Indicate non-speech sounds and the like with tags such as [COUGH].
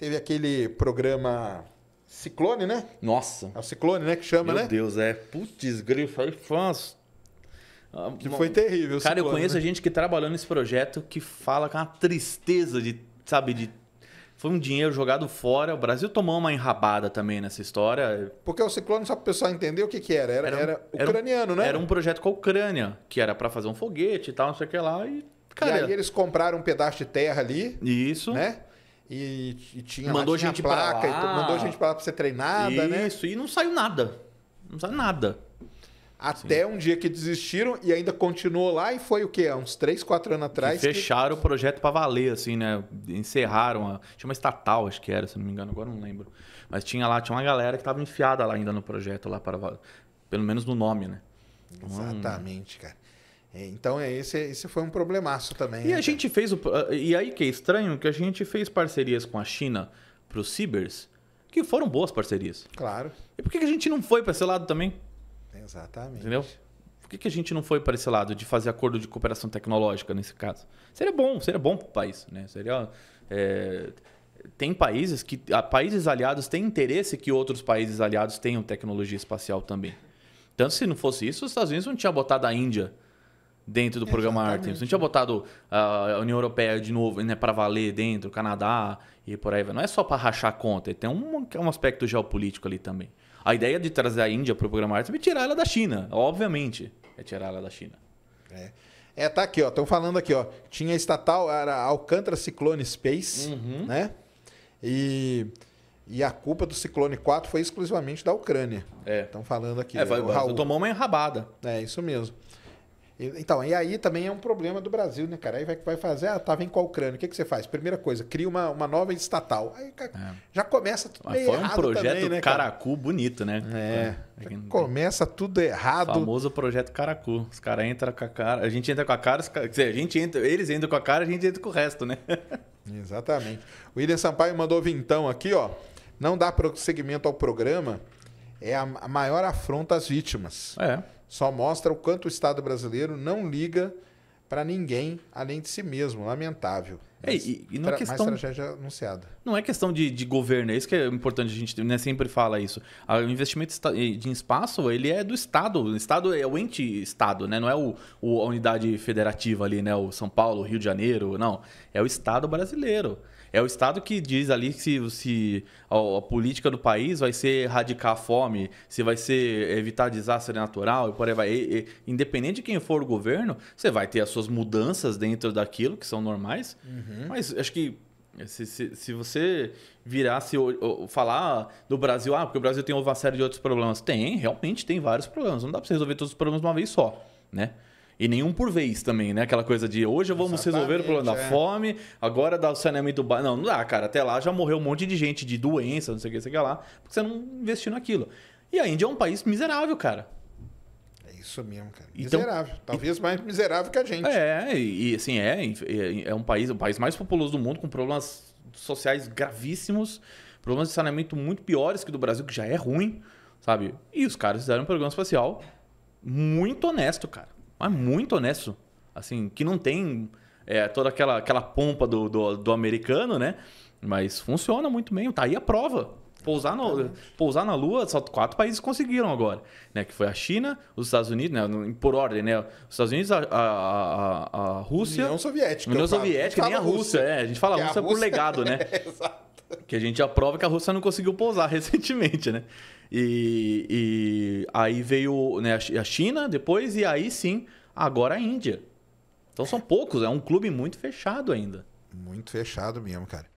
Teve aquele programa Ciclone, né? Nossa. É o Ciclone, né? Que chama, Meu né? Meu Deus, é. Putz, grifo, aí fãs. Ah, que foi terrível. Cara, ciclone, eu conheço né? gente que trabalhou nesse projeto que fala com uma tristeza de, sabe, de foi um dinheiro jogado fora. O Brasil tomou uma enrabada também nessa história. Porque o ciclone, só para o pessoal entender o que, que era. Era, era, era ucraniano, era né? Era um projeto com a Ucrânia, que era para fazer um foguete e tal, não sei o que lá. E, cara, e aí eles compraram um pedaço de terra ali. Isso. Né? E, e tinha mandou lá, tinha gente placa, pra lá. mandou gente para lá para ser treinada, Isso, né? Isso, e não saiu nada. Não saiu nada. Até Sim. um dia que desistiram e ainda continuou lá e foi o quê? Há uns 3, 4 anos atrás. E fecharam que... o projeto para valer, assim, né? Encerraram. A... Tinha uma estatal, acho que era, se não me engano, agora não lembro. Mas tinha lá, tinha uma galera que estava enfiada lá ainda no projeto, lá para pelo menos no nome, né? Então, Exatamente, um... cara. É, então é, esse, esse foi um problemaço também. E né, a gente fez o, e aí que é estranho que a gente fez parcerias com a China para o cibers que foram boas parcerias. Claro. E por que a gente não foi para esse lado também? Exatamente. Entendeu? Por que a gente não foi para esse lado de fazer acordo de cooperação tecnológica nesse caso? Seria bom, seria bom para o país, né? Seria é, tem países que países aliados têm interesse que outros países aliados tenham tecnologia espacial também. Tanto se não fosse isso, os Estados Unidos não tinha botado a Índia dentro do é, programa exatamente. Artemis. Não tinha botado ah, a União Europeia de novo, né, para valer dentro, Canadá e por aí vai. Não é só para rachar conta, tem um, é um aspecto geopolítico ali também. A ideia de trazer a Índia para o programa Artemis é tirar ela da China, obviamente. É tirar ela da China. É. É, tá aqui, ó. Estão falando aqui, ó. Tinha estatal, era Alcântara Ciclone Space, uhum. né? E, e a culpa do Ciclone 4 foi exclusivamente da Ucrânia. É. Estão falando aqui. É, vai, o Raul. tomou uma enrabada. É, isso mesmo. Então, e aí também é um problema do Brasil, né, cara? Aí vai, vai fazer, ah, tá, vem com qual crânio? O que, que você faz? Primeira coisa, cria uma, uma nova estatal. Aí cara, é. já começa tudo ah, Mas Foi um projeto também, né, Caracu bonito, né? É. é. Começa tudo errado. O famoso projeto Caracu. Os caras entram com a cara, a gente entra com a cara, os, a gente entra, eles entram com a cara, a gente entra com o resto, né? [LAUGHS] Exatamente. O William Sampaio mandou vintão aqui, ó. Não dá prosseguimento ao programa, é a maior afronta às vítimas. É. Só mostra o quanto o Estado brasileiro não liga para ninguém além de si mesmo. Lamentável. É, e, e não é questão. Mais estratégia anunciada. Não é questão de, de governo, é isso que é importante a gente né, sempre fala isso. O investimento de espaço ele é do Estado. O Estado é o ente Estado, né? Não é o, o, a unidade federativa ali, né? O São Paulo, Rio de Janeiro, não. É o Estado brasileiro. É o Estado que diz ali se, se a, a política do país vai ser erradicar a fome, se vai ser evitar desastre natural e por aí vai. E, e, independente de quem for o governo, você vai ter as suas mudanças dentro daquilo que são normais. Uhum. Uhum. Mas acho que se, se, se você virasse ou, ou, falar do Brasil, ah, porque o Brasil tem uma série de outros problemas. Tem, realmente tem vários problemas. Não dá para você resolver todos os problemas de uma vez só, né? E nenhum por vez também, né? Aquela coisa de hoje vamos Exatamente, resolver o problema da é. fome, agora dá o saneamento básico. Não, não dá, cara. Até lá já morreu um monte de gente de doença, não sei o que, sei o que lá, porque você não investiu naquilo. E a Índia é um país miserável, cara isso mesmo, cara. Então, miserável. Então, Talvez e... mais miserável que a gente. É, e, assim, é, é, é um país, o país mais populoso do mundo, com problemas sociais gravíssimos, problemas de saneamento muito piores que do Brasil, que já é ruim, sabe? E os caras fizeram um programa espacial muito honesto, cara. Mas muito honesto. Assim, que não tem é, toda aquela, aquela pompa do, do, do americano, né? Mas funciona muito bem. Tá aí a prova. Pousar, no, pousar na Lua, só quatro países conseguiram agora, né? Que foi a China, os Estados Unidos, né? Por ordem, né? Os Estados Unidos, a, a, a, a Rússia. União Soviética. União Soviética, nem a Rússia. Rússia, é. A gente fala é a Rússia, Rússia por legado, né? [LAUGHS] Exato. Que a gente aprova que a Rússia não conseguiu pousar [LAUGHS] recentemente, né? E, e aí veio né, a China depois, e aí sim, agora a Índia. Então são poucos, é um clube muito fechado ainda. Muito fechado mesmo, cara.